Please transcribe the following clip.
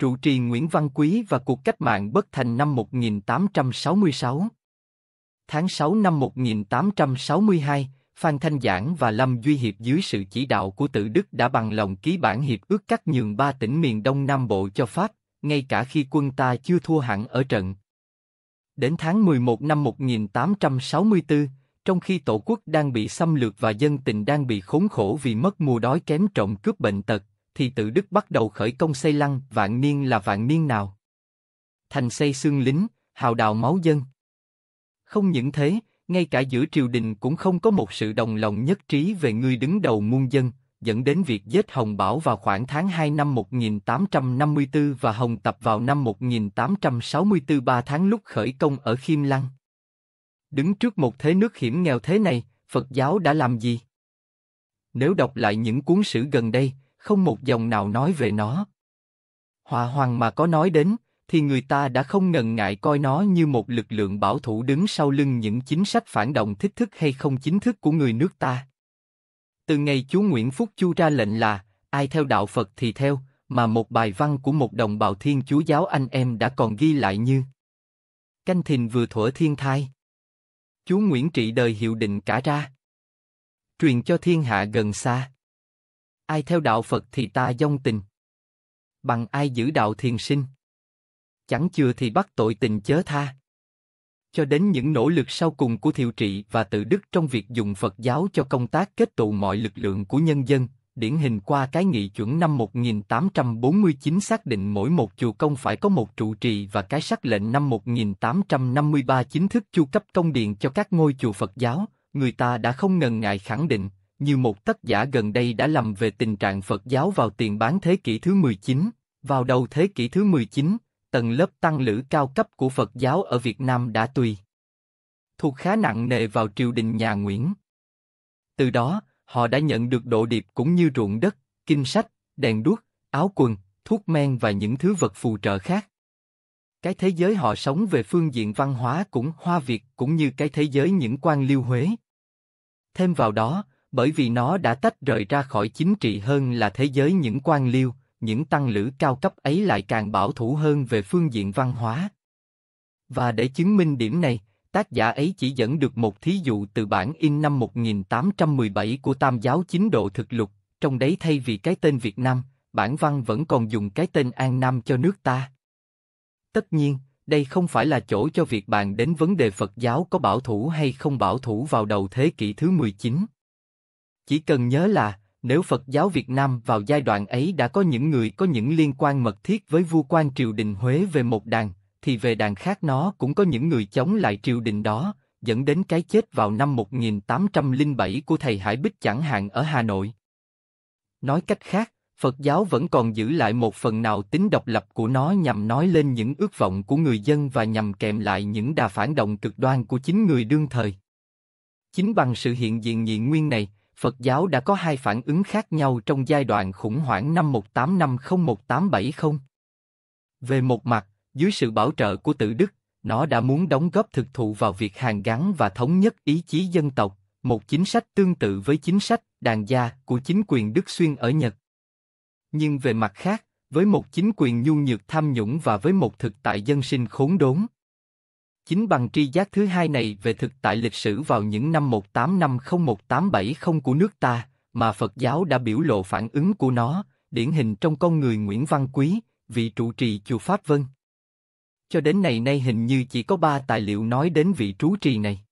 trụ trì Nguyễn Văn Quý và cuộc cách mạng bất thành năm 1866. Tháng 6 năm 1862, Phan Thanh Giảng và Lâm Duy Hiệp dưới sự chỉ đạo của tự Đức đã bằng lòng ký bản hiệp ước cắt nhường ba tỉnh miền Đông Nam Bộ cho Pháp, ngay cả khi quân ta chưa thua hẳn ở trận. Đến tháng 11 năm 1864, trong khi tổ quốc đang bị xâm lược và dân tình đang bị khốn khổ vì mất mùa đói kém trọng cướp bệnh tật, thì tự Đức bắt đầu khởi công xây lăng, vạn niên là vạn niên nào? Thành xây xương lính, hào đào máu dân. Không những thế, ngay cả giữa triều đình cũng không có một sự đồng lòng nhất trí về người đứng đầu muôn dân, dẫn đến việc giết Hồng Bảo vào khoảng tháng 2 năm 1854 và Hồng Tập vào năm 1864 ba tháng lúc khởi công ở Khiêm Lăng. Đứng trước một thế nước hiểm nghèo thế này, Phật giáo đã làm gì? Nếu đọc lại những cuốn sử gần đây, không một dòng nào nói về nó. Hòa hoàng mà có nói đến, thì người ta đã không ngần ngại coi nó như một lực lượng bảo thủ đứng sau lưng những chính sách phản động thích thức hay không chính thức của người nước ta. Từ ngày chú Nguyễn Phúc Chu ra lệnh là, ai theo đạo Phật thì theo, mà một bài văn của một đồng bào thiên chúa giáo anh em đã còn ghi lại như Canh thìn vừa thuở thiên thai. Chú Nguyễn trị đời hiệu định cả ra. Truyền cho thiên hạ gần xa. Ai theo đạo Phật thì ta dông tình. Bằng ai giữ đạo thiền sinh. Chẳng chừa thì bắt tội tình chớ tha. Cho đến những nỗ lực sau cùng của thiệu trị và tự đức trong việc dùng Phật giáo cho công tác kết tụ mọi lực lượng của nhân dân, điển hình qua cái nghị chuẩn năm 1849 xác định mỗi một chùa công phải có một trụ trì và cái sắc lệnh năm 1853 chính thức chu cấp công điện cho các ngôi chùa Phật giáo, người ta đã không ngần ngại khẳng định, như một tác giả gần đây đã làm về tình trạng Phật giáo vào tiền bán thế kỷ thứ 19. Vào đầu thế kỷ thứ 19, tầng lớp tăng lữ cao cấp của Phật giáo ở Việt Nam đã tùy thuộc khá nặng nề vào triều đình nhà Nguyễn. Từ đó, họ đã nhận được độ điệp cũng như ruộng đất, kinh sách, đèn đuốc, áo quần, thuốc men và những thứ vật phù trợ khác. Cái thế giới họ sống về phương diện văn hóa cũng Hoa Việt cũng như cái thế giới những quan liêu Huế. Thêm vào đó, bởi vì nó đã tách rời ra khỏi chính trị hơn là thế giới những quan liêu, những tăng lữ cao cấp ấy lại càng bảo thủ hơn về phương diện văn hóa. Và để chứng minh điểm này, tác giả ấy chỉ dẫn được một thí dụ từ bản in năm 1817 của Tam giáo chính độ thực lục, trong đấy thay vì cái tên Việt Nam, bản văn vẫn còn dùng cái tên An Nam cho nước ta. Tất nhiên, đây không phải là chỗ cho việc bàn đến vấn đề Phật giáo có bảo thủ hay không bảo thủ vào đầu thế kỷ thứ 19. Chỉ cần nhớ là, nếu Phật giáo Việt Nam vào giai đoạn ấy đã có những người có những liên quan mật thiết với vua quan triều đình Huế về một đàn, thì về đàn khác nó cũng có những người chống lại triều đình đó, dẫn đến cái chết vào năm 1807 của thầy Hải Bích chẳng hạn ở Hà Nội. Nói cách khác, Phật giáo vẫn còn giữ lại một phần nào tính độc lập của nó nhằm nói lên những ước vọng của người dân và nhằm kèm lại những đà phản động cực đoan của chính người đương thời. Chính bằng sự hiện diện nhị nguyên này, Phật giáo đã có hai phản ứng khác nhau trong giai đoạn khủng hoảng năm 1850-1870. Về một mặt, dưới sự bảo trợ của tự Đức, nó đã muốn đóng góp thực thụ vào việc hàn gắn và thống nhất ý chí dân tộc, một chính sách tương tự với chính sách đàn gia của chính quyền Đức Xuyên ở Nhật. Nhưng về mặt khác, với một chính quyền nhu nhược tham nhũng và với một thực tại dân sinh khốn đốn, Chính bằng tri giác thứ hai này về thực tại lịch sử vào những năm 1850-1870 của nước ta, mà Phật giáo đã biểu lộ phản ứng của nó, điển hình trong con người Nguyễn Văn Quý, vị trụ trì chùa Pháp Vân. Cho đến nay nay hình như chỉ có ba tài liệu nói đến vị trú trì này.